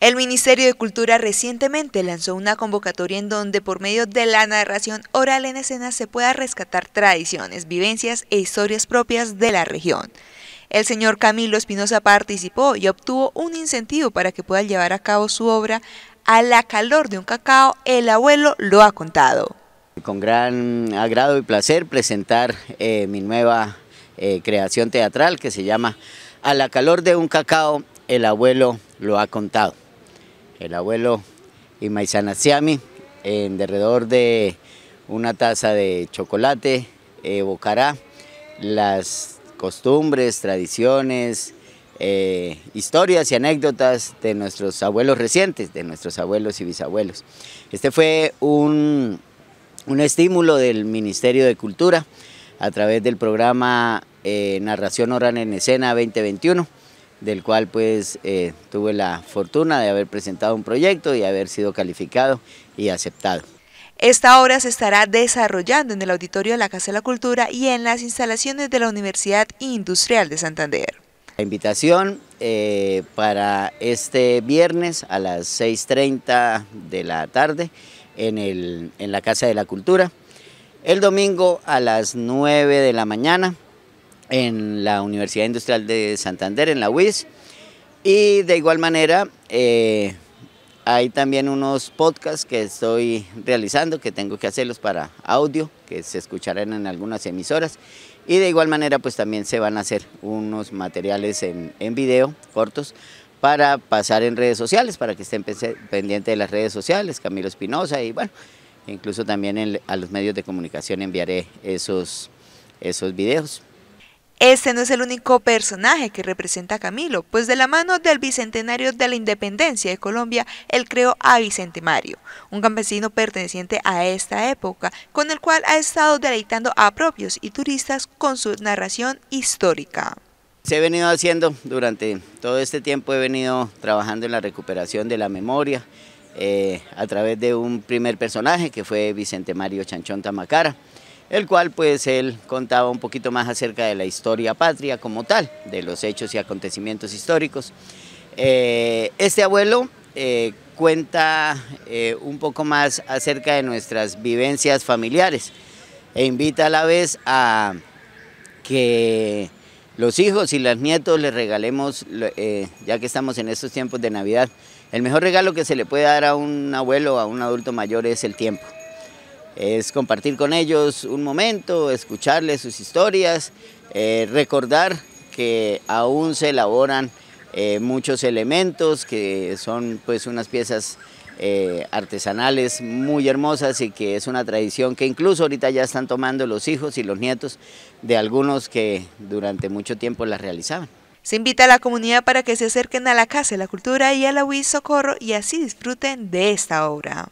El Ministerio de Cultura recientemente lanzó una convocatoria en donde por medio de la narración oral en escena se pueda rescatar tradiciones, vivencias e historias propias de la región. El señor Camilo Espinosa participó y obtuvo un incentivo para que pueda llevar a cabo su obra A la calor de un cacao, el abuelo lo ha contado. Con gran agrado y placer presentar eh, mi nueva eh, creación teatral que se llama A la calor de un cacao, el abuelo lo ha contado el abuelo Imaizana Siami, en derredor de una taza de chocolate, evocará eh, las costumbres, tradiciones, eh, historias y anécdotas de nuestros abuelos recientes, de nuestros abuelos y bisabuelos. Este fue un, estímulo del Ministerio de Cultura a través del programa eh, Narración Oral en Escena 2021 del cual pues eh, tuve la fortuna de haber presentado un proyecto y haber sido calificado y aceptado. Esta obra se estará desarrollando en el Auditorio de la Casa de la Cultura y en las instalaciones de la Universidad Industrial de Santander. La invitación eh, para este viernes a las 6.30 de la tarde en la Casa de la Cultura. El domingo a las 9 de la mañana en la Universidad Industrial de Santander, en la UIS. Y de igual manera, eh, hay también unos podcasts que estoy realizando, que tengo que hacerlos para audio, que se escucharán en algunas emisoras. Y de igual manera, pues también se van a hacer unos materiales en, en video, cortos, para pasar en redes sociales, para que estén pendientes de las redes sociales, Camilo Espinosa y bueno, incluso también a los medios de comunicación enviaré esos, esos videos. Este no es el único personaje que representa a Camilo, pues de la mano del Bicentenario de la Independencia de Colombia, él creó a Vicente Mario, un campesino perteneciente a esta época, con el cual ha estado deleitando a propios y turistas con su narración histórica. Se ha venido haciendo durante todo este tiempo, he venido trabajando en la recuperación de la memoria eh, a través de un primer personaje que fue Vicente Mario Chanchón Tamacara, el cual pues él contaba un poquito más acerca de la historia patria como tal, de los hechos y acontecimientos históricos. Eh, este abuelo eh, cuenta eh, un poco más acerca de nuestras vivencias familiares e invita a la vez a que los hijos y los nietos les regalemos, ya que estamos en estos tiempos de Navidad, el mejor regalo que se le puede dar a un abuelo o a un adulto mayor es el tiempo es compartir con ellos un momento, escucharles sus historias, eh, recordar que aún se elaboran eh, muchos elementos que son pues unas piezas eh, artesanales muy hermosas y que es una tradición que incluso ahorita ya están tomando los hijos y los nietos de algunos que durante mucho tiempo las realizaban. Se invita a la comunidad para que se acerquen a la Casa de la Cultura y a la UIS Socorro y así disfruten de esta obra.